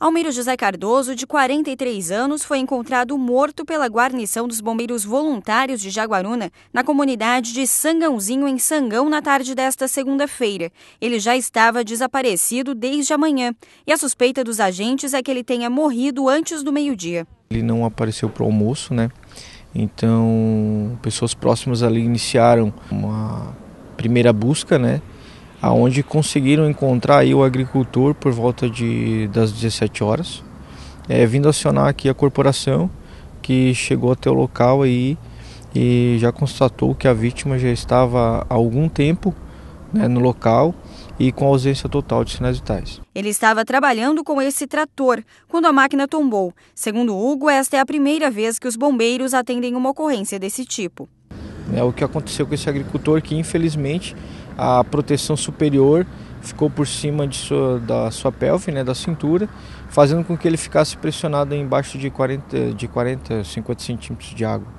Almiro José Cardoso, de 43 anos, foi encontrado morto pela guarnição dos bombeiros voluntários de Jaguaruna, na comunidade de Sangãozinho, em Sangão, na tarde desta segunda-feira. Ele já estava desaparecido desde amanhã e a suspeita dos agentes é que ele tenha morrido antes do meio-dia. Ele não apareceu para o almoço, né? Então, pessoas próximas ali iniciaram uma primeira busca, né? aonde conseguiram encontrar aí o agricultor por volta de, das 17 horas, é, vindo acionar aqui a corporação que chegou até o local aí e já constatou que a vítima já estava há algum tempo né, no local e com ausência total de sinais vitais. Ele estava trabalhando com esse trator quando a máquina tombou. Segundo Hugo, esta é a primeira vez que os bombeiros atendem uma ocorrência desse tipo. É o que aconteceu com esse agricultor que, infelizmente, a proteção superior ficou por cima de sua, da sua pelve, né, da cintura, fazendo com que ele ficasse pressionado embaixo de 40, de 40 50 centímetros de água.